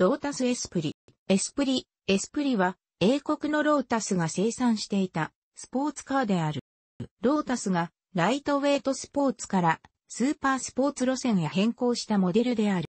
ロータスエスプリ。エスプリ、エスプリは英国のロータスが生産していたスポーツカーである。ロータスがライトウェイトスポーツからスーパースポーツ路線へ変更したモデルである。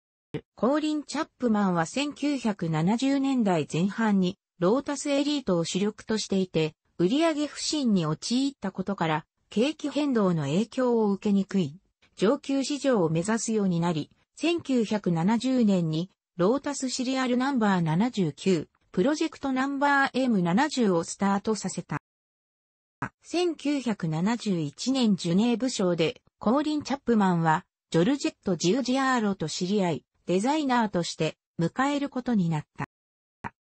コーリン・チャップマンは1970年代前半にロータスエリートを主力としていて、売上不振に陥ったことから、景気変動の影響を受けにくい、上級市場を目指すようになり、1970年にロータスシリアルナンバー79、プロジェクトナンバー M70 をスタートさせた。1971年ジュネーブ賞で、コーリン・チャップマンは、ジョルジェット・ジュージアーロと知り合い、デザイナーとして迎えることになった。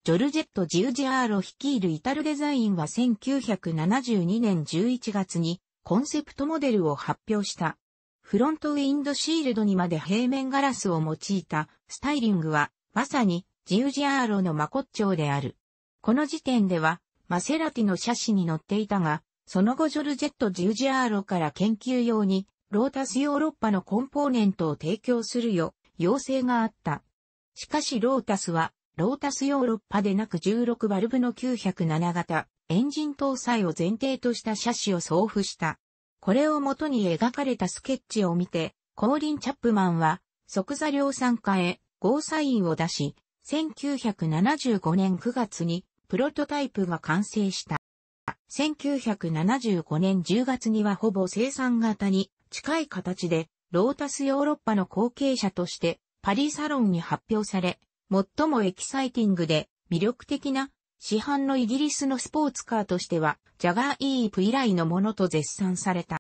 ジョルジェット・ジュージアーロ率いるイタルデザインは1972年11月にコンセプトモデルを発表した。フロントウィンドシールドにまで平面ガラスを用いたスタイリングは、まさにジウジアーロの真骨頂である。この時点では、マセラティの車種に乗っていたが、その後ジョルジェット・ジウジアーロから研究用に、ロータスヨーロッパのコンポーネントを提供するよ、要請があった。しかしロータスは、ロータスヨーロッパでなく16バルブの907型、エンジン搭載を前提とした車種を送付した。これを元に描かれたスケッチを見て、コーリン・チャップマンは、即座量産化へ、ゴーサインを出し、1975年9月に、プロトタイプが完成した。1975年10月にはほぼ生産型に近い形で、ロータスヨーロッパの後継者としてパリサロンに発表され、最もエキサイティングで魅力的な市販のイギリスのスポーツカーとしては、ジャガーイープ以来のものと絶賛された。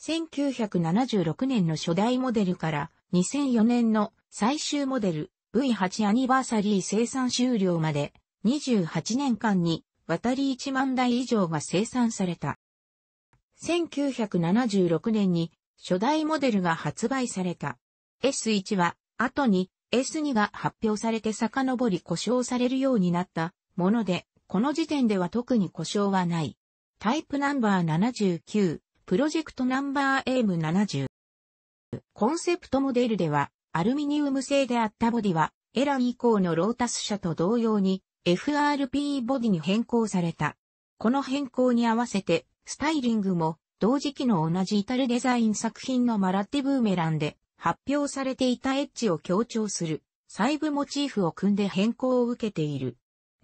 1976年の初代モデルから2004年の最終モデル V8 アニバーサリー生産終了まで28年間に渡り1万台以上が生産された。1976年に初代モデルが発売された。S1 は後に S2 が発表されて遡り故障されるようになったもので、この時点では特に故障はない。タイプナンバー79、プロジェクトナンバー AM70。コンセプトモデルでは、アルミニウム製であったボディは、エラ以降のロータス車と同様に、FRP ボディに変更された。この変更に合わせて、スタイリングも、同時期の同じイタルデザイン作品のマラッテブーメランで、発表されていたエッジを強調する、細部モチーフを組んで変更を受けている。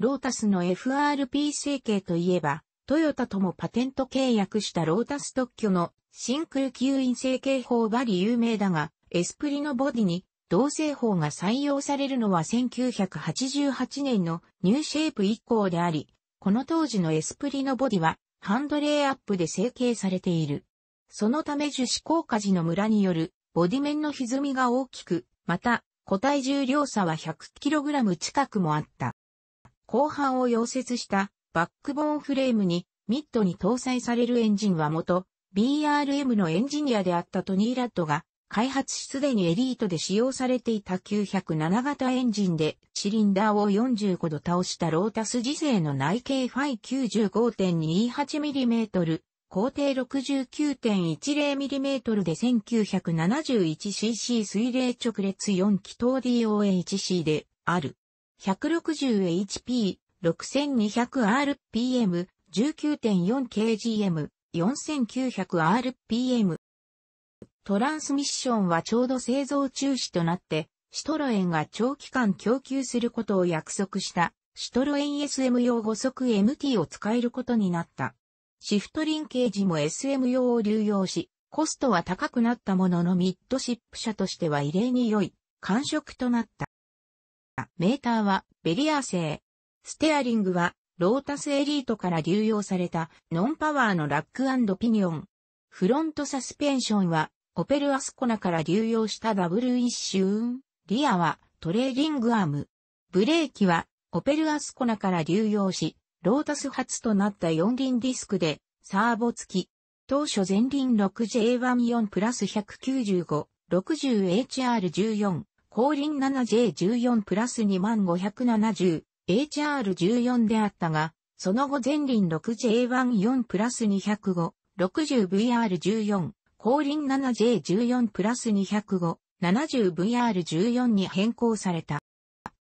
ロータスの FRP 成形といえば、トヨタともパテント契約したロータス特許の真空吸引成形法ば理有名だが、エスプリのボディに同製法が採用されるのは1988年のニューシェイプ以降であり、この当時のエスプリのボディはハンドレイアップで成形されている。そのため樹脂効果時の村によるボディ面の歪みが大きく、また個体重量差は 100kg 近くもあった。後半を溶接したバックボーンフレームにミッドに搭載されるエンジンは元 BRM のエンジニアであったトニー・ラッドが開発しすでにエリートで使用されていた907型エンジンでシリンダーを45度倒したロータス時世の内径イ9 5 2 8 m m 高低 69.10mm で 1971cc 水冷直列4気筒 DOHC である。160HP、6200rpm、19.4kgm、4900rpm。トランスミッションはちょうど製造中止となって、シトロエンが長期間供給することを約束した、シトロエン SM 用5速 MT を使えることになった。シフトリンケージも SM 用を流用し、コストは高くなったもののミッドシップ車としては異例に良い、感触となった。メーターはベリア製。ステアリングはロータスエリートから流用されたノンパワーのラックピニオン。フロントサスペンションはオペルアスコナから流用したダブルイッシューン。リアはトレーリングアーム。ブレーキはオペルアスコナから流用し、ロータス初となった四輪ディスクでサーボ付き。当初前輪 6J14 プラス 195-60HR14 後輪 7J14 プラス 2570HR14 であったが、その後前輪 6J14 プラス 20560VR14、後輪 7J14 プラス 20570VR14 に変更された。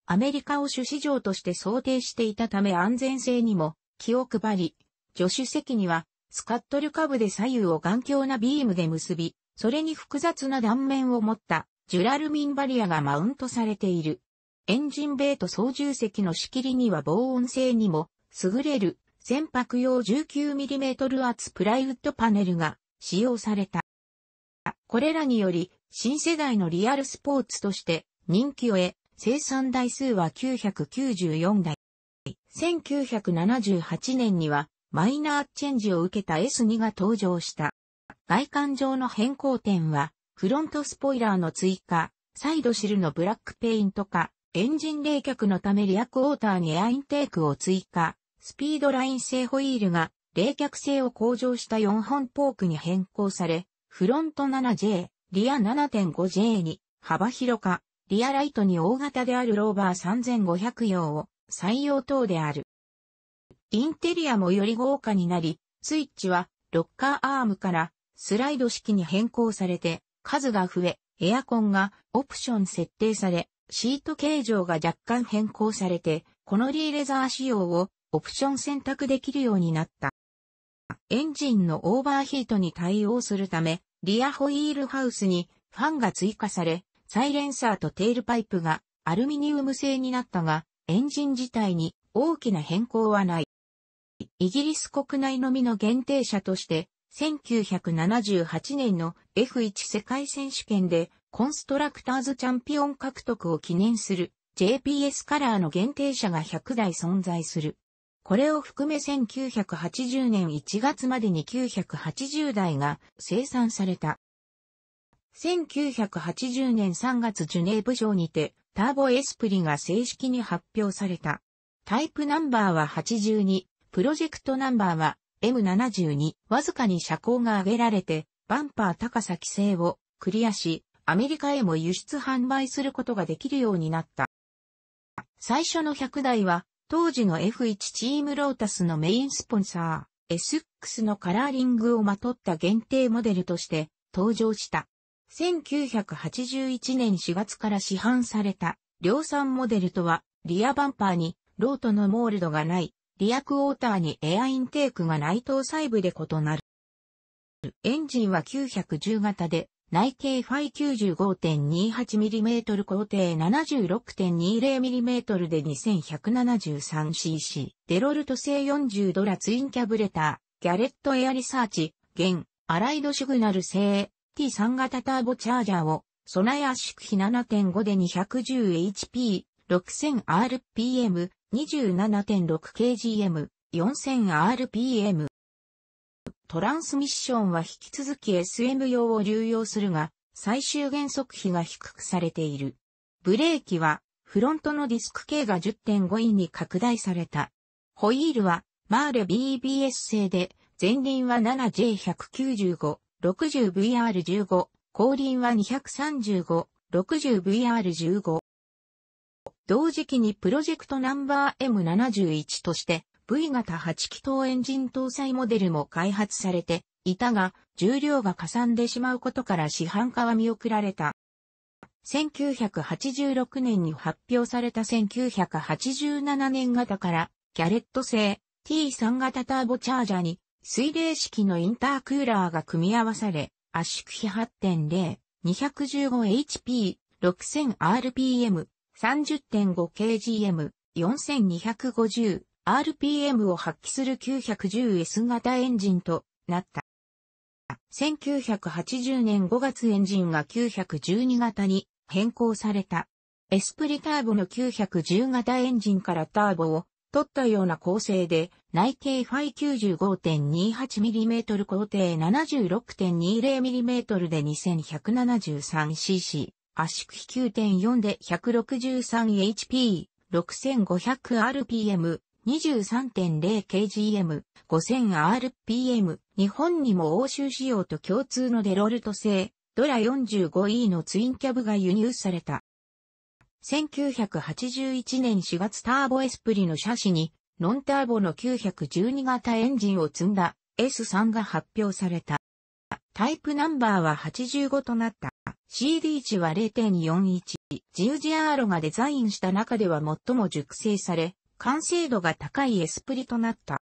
アメリカを主市場として想定していたため安全性にも気を配り、助手席にはスカットルカブで左右を頑強なビームで結び、それに複雑な断面を持ったジュラルミンバリアがマウントされている。エンジンベート操縦席の仕切りには防音性にも優れる船舶用 19mm 厚プライウッドパネルが使用された。これらにより新世代のリアルスポーツとして人気を得、生産台数は994台。1978年にはマイナーチェンジを受けた S2 が登場した。外観上の変更点はフロントスポイラーの追加、サイドシルのブラックペイント化、エンジン冷却のためリアクォーターにエアインテークを追加、スピードライン製ホイールが冷却性を向上した4本ポークに変更され、フロント 7J、リア 7.5J に幅広化、リアライトに大型であるローバー3500用を採用等である。インテリアもより豪華になり、スイッチはロッカーアームからスライド式に変更されて、数が増え、エアコンがオプション設定され、シート形状が若干変更されて、このリーレザー仕様をオプション選択できるようになった。エンジンのオーバーヒートに対応するため、リアホイールハウスにファンが追加され、サイレンサーとテールパイプがアルミニウム製になったが、エンジン自体に大きな変更はない。イギリス国内のみの限定車として1978年の F1 世界選手権でコンストラクターズチャンピオン獲得を記念する JPS カラーの限定車が100台存在する。これを含め1980年1月までに980台が生産された。1980年3月ジュネーブ城にてターボエスプリが正式に発表された。タイプナンバーは82、プロジェクトナンバーは M72、わずかに車高が上げられて、バンパー高さ規制をクリアし、アメリカへも輸出販売することができるようになった。最初の100台は、当時の F1 チームロータスのメインスポンサー、SX のカラーリングをまとった限定モデルとして登場した。1981年4月から市販された量産モデルとは、リアバンパーにロートのモールドがないリアクォーターにエアインテークが内藤細部で異なる。エンジンは910型で、内径ファイ 95.28mm 工程 76.20mm で 2173cc。デロルト製40ドラツインキャブレター、ギャレットエアリサーチ、現、アライドシグナル製 T3 型ターボチャージャーを、ソナ圧縮比7.5で 210HP、6000rpm、27.6kgm、4000rpm。トランスミッションは引き続き SM 用を流用するが、最終減速比が低くされている。ブレーキは、フロントのディスク系が10.5インに拡大された。ホイールは、マーレ BBS 製で、前輪は 7J195、60VR15、後輪は235、60VR15。同時期にプロジェクトナンバー M71 として V 型8気筒エンジン搭載モデルも開発されていたが、重量がかさんでしまうことから市販化は見送られた。1986年に発表された1987年型からキャレット製 T3 型ターボチャージャーに水冷式のインタークーラーが組み合わされ圧縮比8.0、215HP、6000rpm、30.5kgm、4250、RPM を発揮する 910S 型エンジンとなった。1980年5月エンジンが912型に変更された。エスプリターボの910型エンジンからターボを取ったような構成で内径ファイ9 5 2 8 m m 工程 76.20mm で 2173cc。圧縮9.4で 163HP、6500rpm、23.0kgm、5000rpm、日本にも欧州仕様と共通のデロルト製、ドラ 45E のツインキャブが輸入された。1981年4月ターボエスプリの車種に、ノンターボの912型エンジンを積んだ S3 が発表された。タイプナンバーは85となった。C d 値は0.41、ジウジアーロがデザインした中では最も熟成され、完成度が高いエスプリとなった。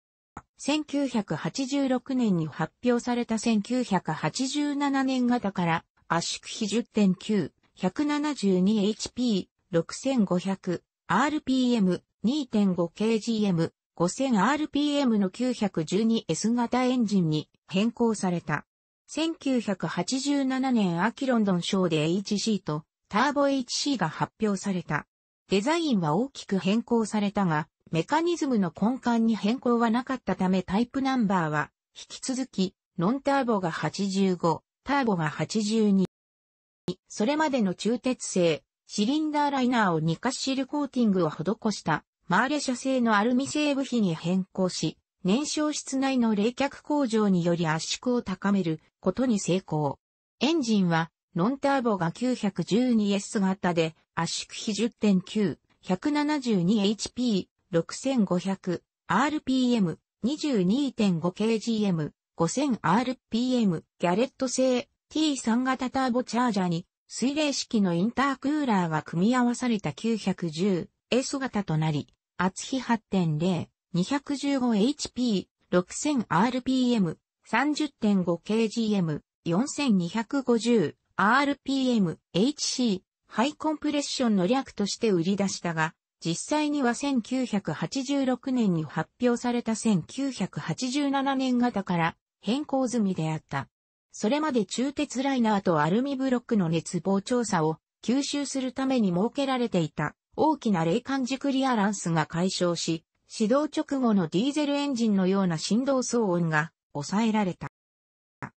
1986年に発表された1987年型から圧縮比10.9、172HP、6500RPM、2.5kgm、5000RPM の 912S 型エンジンに変更された。1987年秋ロンドンショーで HC とターボ HC が発表された。デザインは大きく変更されたが、メカニズムの根幹に変更はなかったためタイプナンバーは、引き続き、ノンターボが85、ターボが82。それまでの中鉄製、シリンダーライナーを2カシルコーティングを施したマーレ社製のアルミ製部品に変更し、燃焼室内の冷却工場により圧縮を高めることに成功。エンジンは、ノンターボが 912S 型で、圧縮比10.9、172HP、6500、RPM、22.5kgm、5000rpm、ギャレット製 T3 型ターボチャージャーに、水冷式のインタークーラーが組み合わされた 910S 型となり、圧比8.0、215HP、6000rpm、30.5kgm、4250、RPM、HC、ハイコンプレッションの略として売り出したが、実際には1986年に発表された1987年型から変更済みであった。それまで中鉄ライナーとアルミブロックの熱膨調差を吸収するために設けられていた大きな冷感軸リアランスが解消し、始動直後のディーゼルエンジンのような振動騒音が抑えられた。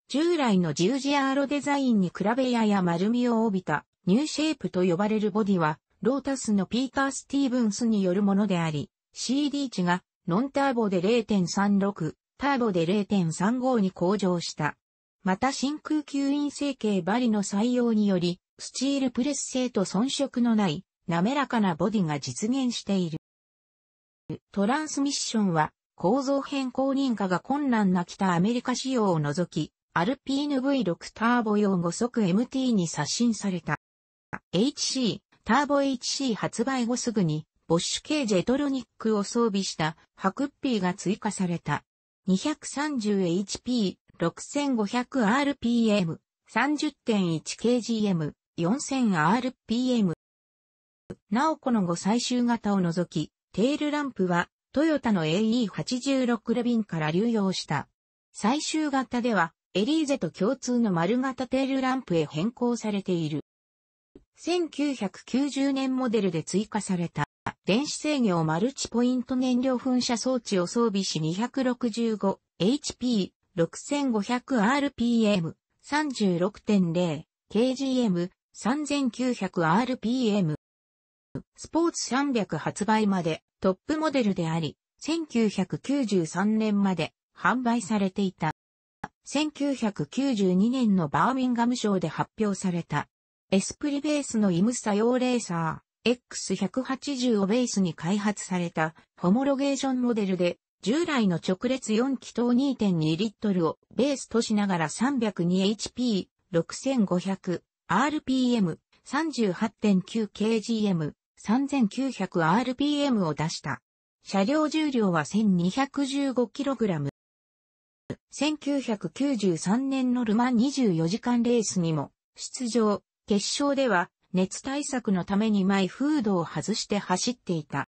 従来の十字アーロデザインに比べやや丸みを帯びたニューシェイプと呼ばれるボディは、ロータスのピーター・スティーブンスによるものであり、CD 値がノンターボで0.36、ターボで0.35に向上した。また真空吸引成形バリの採用により、スチールプレス製と遜色のない滑らかなボディが実現している。トランスミッションは構造変更認可が困難な北アメリカ仕様を除き、アルピーヌ V6 ターボ用5速 MT に刷新された。HC、ターボ HC 発売後すぐに、ボッシュ系ジェトロニックを装備したハクッピーが追加された。230HP、6500rpm、30.1kgm、4000rpm。なおこの5最終型を除き、テールランプはトヨタの AE86 レビンから流用した。最終型では、エリーゼと共通の丸型テールランプへ変更されている。1990年モデルで追加された電子制御マルチポイント燃料噴射装置を装備し 265HP6500rpm36.0kgm3900rpm スポーツ300発売までトップモデルであり、1993年まで販売されていた。1992年のバーミンガム賞で発表された。エスプリベースのイムサ用レーサー X180 をベースに開発されたホモロゲーションモデルで従来の直列4気筒2.2リットルをベースとしながら 302HP、6500、RPM、38.9kgm、3900rpm を出した。車両重量は 1215kg。1993年のルマン24時間レースにも出場、決勝では熱対策のためにマイフードを外して走っていた。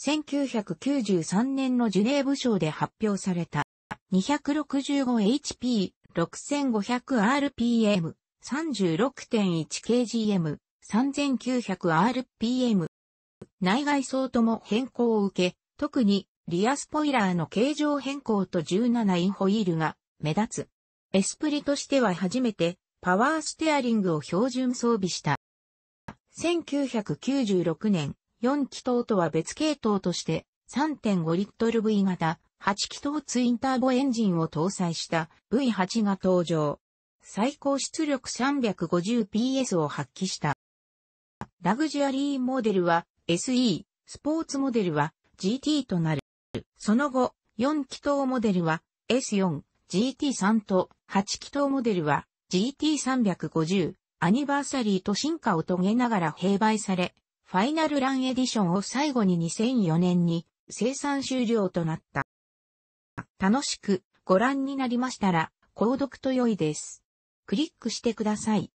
1993年のジュネーブ賞で発表された 265HP 6500rpm 36.1kgm 3900rpm。内外装とも変更を受け、特にリアスポイラーの形状変更と17インホイールが目立つ。エスプリとしては初めてパワーステアリングを標準装備した。1996年、4気筒とは別系統として3.5リットル V 型8気筒ツインターボエンジンを搭載した V8 が登場。最高出力 350PS を発揮した。ラグジュアリーモデルは SE、スポーツモデルは GT となる。その後、4気筒モデルは S4、GT3 と8気筒モデルは GT350 アニバーサリーと進化を遂げながら併売され、ファイナルランエディションを最後に2004年に生産終了となった。楽しくご覧になりましたら、購読と良いです。クリックしてください。